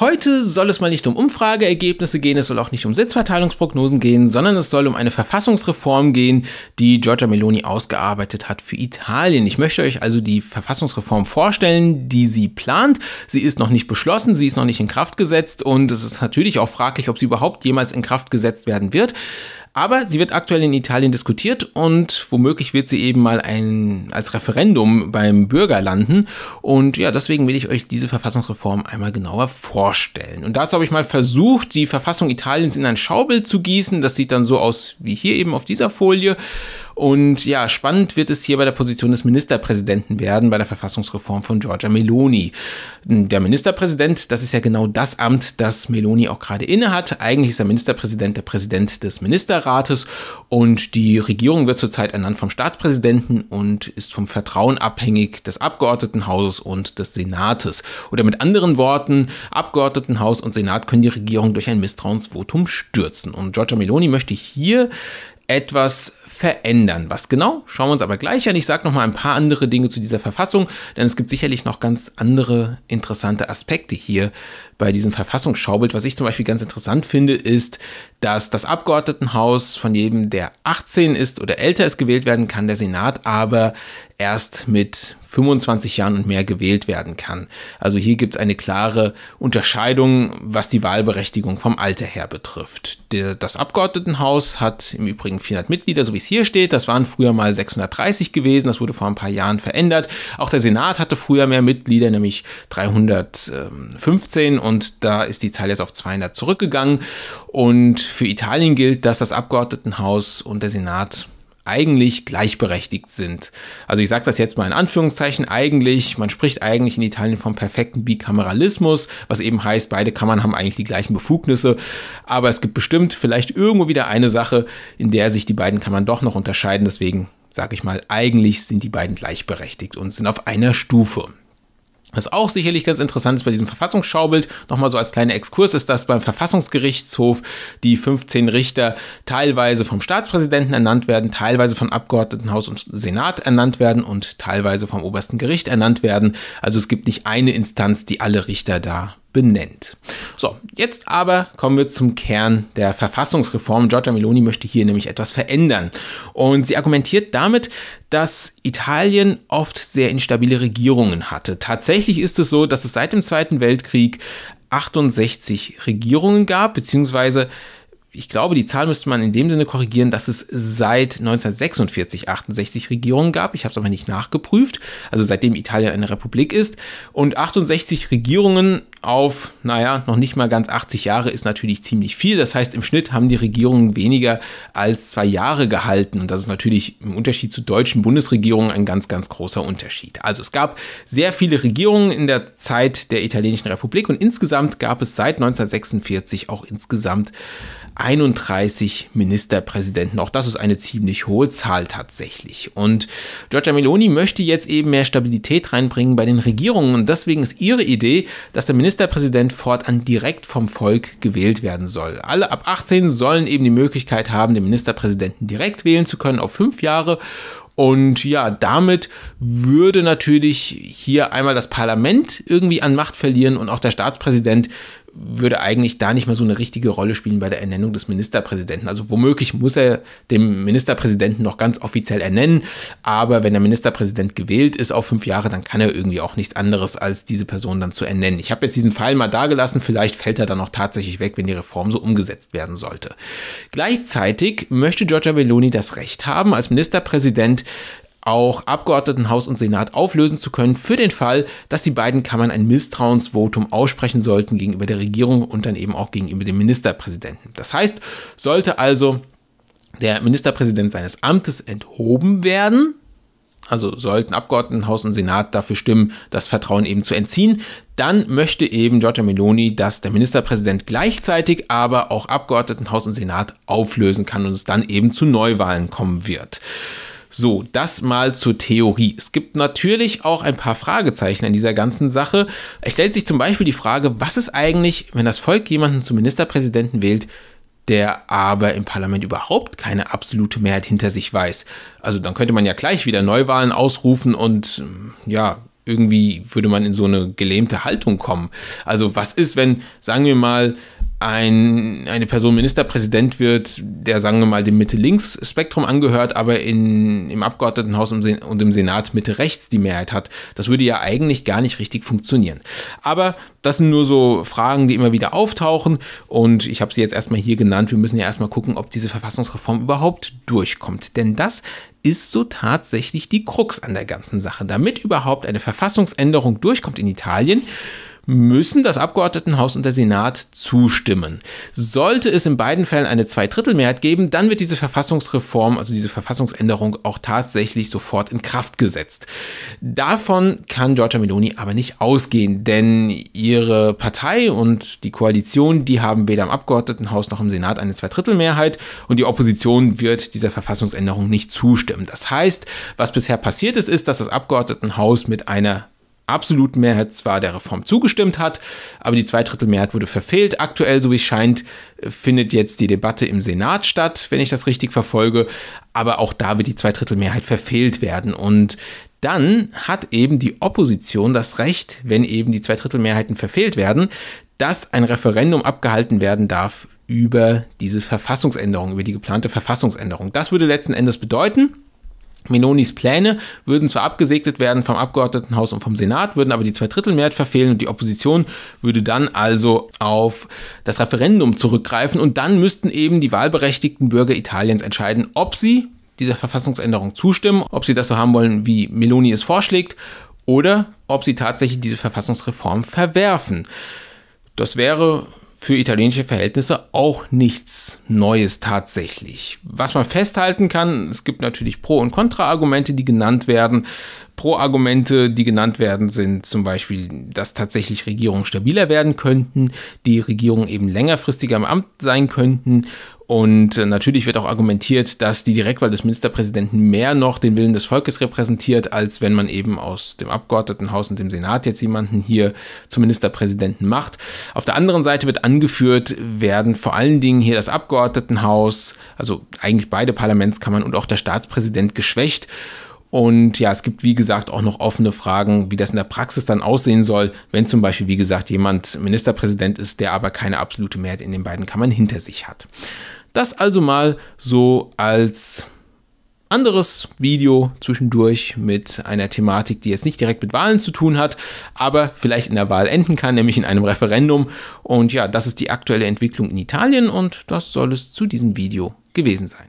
Heute soll es mal nicht um Umfrageergebnisse gehen, es soll auch nicht um Sitzverteilungsprognosen gehen, sondern es soll um eine Verfassungsreform gehen, die Giorgia Meloni ausgearbeitet hat für Italien. Ich möchte euch also die Verfassungsreform vorstellen, die sie plant. Sie ist noch nicht beschlossen, sie ist noch nicht in Kraft gesetzt und es ist natürlich auch fraglich, ob sie überhaupt jemals in Kraft gesetzt werden wird. Aber sie wird aktuell in Italien diskutiert und womöglich wird sie eben mal ein, als Referendum beim Bürger landen. Und ja, deswegen will ich euch diese Verfassungsreform einmal genauer vorstellen. Und dazu habe ich mal versucht, die Verfassung Italiens in ein Schaubild zu gießen. Das sieht dann so aus wie hier eben auf dieser Folie. Und ja, spannend wird es hier bei der Position des Ministerpräsidenten werden, bei der Verfassungsreform von Giorgia Meloni. Der Ministerpräsident, das ist ja genau das Amt, das Meloni auch gerade innehat. Eigentlich ist der Ministerpräsident der Präsident des Ministerrates und die Regierung wird zurzeit ernannt vom Staatspräsidenten und ist vom Vertrauen abhängig des Abgeordnetenhauses und des Senates. Oder mit anderen Worten, Abgeordnetenhaus und Senat können die Regierung durch ein Misstrauensvotum stürzen. Und Giorgia Meloni möchte hier etwas verändern. Was genau, schauen wir uns aber gleich an. Ich sage mal ein paar andere Dinge zu dieser Verfassung, denn es gibt sicherlich noch ganz andere interessante Aspekte hier bei diesem Verfassungsschaubild. Was ich zum Beispiel ganz interessant finde, ist, dass das Abgeordnetenhaus von jedem, der 18 ist oder älter ist, gewählt werden kann, der Senat aber erst mit 25 Jahren und mehr gewählt werden kann. Also hier gibt es eine klare Unterscheidung, was die Wahlberechtigung vom Alter her betrifft. Der, das Abgeordnetenhaus hat im Übrigen 400 Mitglieder, so wie es hier steht. Das waren früher mal 630 gewesen, das wurde vor ein paar Jahren verändert. Auch der Senat hatte früher mehr Mitglieder, nämlich 315 und da ist die Zahl jetzt auf 200 zurückgegangen. Und für Italien gilt, dass das Abgeordnetenhaus und der Senat eigentlich gleichberechtigt sind. Also ich sage das jetzt mal in Anführungszeichen eigentlich, man spricht eigentlich in Italien vom perfekten Bikameralismus, was eben heißt, beide Kammern haben eigentlich die gleichen Befugnisse, aber es gibt bestimmt vielleicht irgendwo wieder eine Sache, in der sich die beiden Kammern doch noch unterscheiden, deswegen sage ich mal, eigentlich sind die beiden gleichberechtigt und sind auf einer Stufe. Was auch sicherlich ganz interessant ist bei diesem Verfassungsschaubild, nochmal so als kleiner Exkurs, ist, dass beim Verfassungsgerichtshof die 15 Richter teilweise vom Staatspräsidenten ernannt werden, teilweise von Abgeordnetenhaus und Senat ernannt werden und teilweise vom obersten Gericht ernannt werden. Also es gibt nicht eine Instanz, die alle Richter da benennt. So, jetzt aber kommen wir zum Kern der Verfassungsreform. Giorgia Meloni möchte hier nämlich etwas verändern. Und sie argumentiert damit, dass Italien oft sehr instabile Regierungen hatte. Tatsächlich ist es so, dass es seit dem Zweiten Weltkrieg 68 Regierungen gab, beziehungsweise ich glaube, die Zahl müsste man in dem Sinne korrigieren, dass es seit 1946, 68 Regierungen gab. Ich habe es aber nicht nachgeprüft. Also seitdem Italien eine Republik ist. Und 68 Regierungen auf, naja, noch nicht mal ganz 80 Jahre ist natürlich ziemlich viel. Das heißt, im Schnitt haben die Regierungen weniger als zwei Jahre gehalten. Und das ist natürlich im Unterschied zu deutschen Bundesregierungen ein ganz, ganz großer Unterschied. Also es gab sehr viele Regierungen in der Zeit der Italienischen Republik und insgesamt gab es seit 1946 auch insgesamt 31 Ministerpräsidenten. Auch das ist eine ziemlich hohe Zahl tatsächlich. Und Giorgia Meloni möchte jetzt eben mehr Stabilität reinbringen bei den Regierungen. Und deswegen ist ihre Idee, dass der Ministerpräsident fortan direkt vom Volk gewählt werden soll. Alle ab 18 sollen eben die Möglichkeit haben, den Ministerpräsidenten direkt wählen zu können auf fünf Jahre. Und ja, damit würde natürlich hier einmal das Parlament irgendwie an Macht verlieren und auch der Staatspräsident würde eigentlich da nicht mehr so eine richtige Rolle spielen bei der Ernennung des Ministerpräsidenten. Also womöglich muss er den Ministerpräsidenten noch ganz offiziell ernennen, aber wenn der Ministerpräsident gewählt ist auf fünf Jahre, dann kann er irgendwie auch nichts anderes als diese Person dann zu ernennen. Ich habe jetzt diesen Fall mal dagelassen, vielleicht fällt er dann auch tatsächlich weg, wenn die Reform so umgesetzt werden sollte. Gleichzeitig möchte Giorgia Belloni das Recht haben, als Ministerpräsident auch Abgeordnetenhaus und Senat auflösen zu können, für den Fall, dass die beiden Kammern ein Misstrauensvotum aussprechen sollten gegenüber der Regierung und dann eben auch gegenüber dem Ministerpräsidenten. Das heißt, sollte also der Ministerpräsident seines Amtes enthoben werden, also sollten Abgeordnetenhaus und Senat dafür stimmen, das Vertrauen eben zu entziehen, dann möchte eben Giorgia Meloni, dass der Ministerpräsident gleichzeitig aber auch Abgeordnetenhaus und Senat auflösen kann und es dann eben zu Neuwahlen kommen wird. So, das mal zur Theorie. Es gibt natürlich auch ein paar Fragezeichen an dieser ganzen Sache. Es stellt sich zum Beispiel die Frage, was ist eigentlich, wenn das Volk jemanden zum Ministerpräsidenten wählt, der aber im Parlament überhaupt keine absolute Mehrheit hinter sich weiß. Also dann könnte man ja gleich wieder Neuwahlen ausrufen und hm, ja, irgendwie würde man in so eine gelähmte Haltung kommen. Also was ist, wenn, sagen wir mal, ein, eine Person Ministerpräsident wird, der, sagen wir mal, dem Mitte-Links-Spektrum angehört, aber in, im Abgeordnetenhaus und im Senat Mitte-Rechts die Mehrheit hat. Das würde ja eigentlich gar nicht richtig funktionieren. Aber das sind nur so Fragen, die immer wieder auftauchen und ich habe sie jetzt erstmal hier genannt. Wir müssen ja erstmal gucken, ob diese Verfassungsreform überhaupt durchkommt. Denn das ist so tatsächlich die Krux an der ganzen Sache. Damit überhaupt eine Verfassungsänderung durchkommt in Italien, müssen das Abgeordnetenhaus und der Senat zustimmen. Sollte es in beiden Fällen eine Zweidrittelmehrheit geben, dann wird diese Verfassungsreform, also diese Verfassungsänderung auch tatsächlich sofort in Kraft gesetzt. Davon kann Giorgia Meloni aber nicht ausgehen, denn ihre Partei und die Koalition, die haben weder im Abgeordnetenhaus noch im Senat eine Zweidrittelmehrheit und die Opposition wird dieser Verfassungsänderung nicht zustimmen. Das heißt, was bisher passiert ist, ist, dass das Abgeordnetenhaus mit einer absoluten Mehrheit zwar der Reform zugestimmt hat, aber die Zweidrittelmehrheit wurde verfehlt. Aktuell, so wie es scheint, findet jetzt die Debatte im Senat statt, wenn ich das richtig verfolge. Aber auch da wird die Zweidrittelmehrheit verfehlt werden. Und dann hat eben die Opposition das Recht, wenn eben die Zweidrittelmehrheiten verfehlt werden, dass ein Referendum abgehalten werden darf über diese Verfassungsänderung, über die geplante Verfassungsänderung. Das würde letzten Endes bedeuten, Menonis Pläne würden zwar abgesegnet werden vom Abgeordnetenhaus und vom Senat, würden aber die Zweidrittelmehrheit verfehlen und die Opposition würde dann also auf das Referendum zurückgreifen und dann müssten eben die wahlberechtigten Bürger Italiens entscheiden, ob sie dieser Verfassungsänderung zustimmen, ob sie das so haben wollen, wie Meloni es vorschlägt, oder ob sie tatsächlich diese Verfassungsreform verwerfen. Das wäre für italienische Verhältnisse auch nichts Neues tatsächlich. Was man festhalten kann, es gibt natürlich Pro- und Kontra-Argumente, die genannt werden, Pro-Argumente, die genannt werden, sind zum Beispiel, dass tatsächlich Regierungen stabiler werden könnten, die Regierungen eben längerfristiger im Amt sein könnten. Und äh, natürlich wird auch argumentiert, dass die Direktwahl des Ministerpräsidenten mehr noch den Willen des Volkes repräsentiert, als wenn man eben aus dem Abgeordnetenhaus und dem Senat jetzt jemanden hier zum Ministerpräsidenten macht. Auf der anderen Seite wird angeführt, werden vor allen Dingen hier das Abgeordnetenhaus, also eigentlich beide Parlamentskammern und auch der Staatspräsident geschwächt. Und ja, es gibt wie gesagt auch noch offene Fragen, wie das in der Praxis dann aussehen soll, wenn zum Beispiel, wie gesagt, jemand Ministerpräsident ist, der aber keine absolute Mehrheit in den beiden Kammern hinter sich hat. Das also mal so als anderes Video zwischendurch mit einer Thematik, die jetzt nicht direkt mit Wahlen zu tun hat, aber vielleicht in der Wahl enden kann, nämlich in einem Referendum. Und ja, das ist die aktuelle Entwicklung in Italien und das soll es zu diesem Video gewesen sein.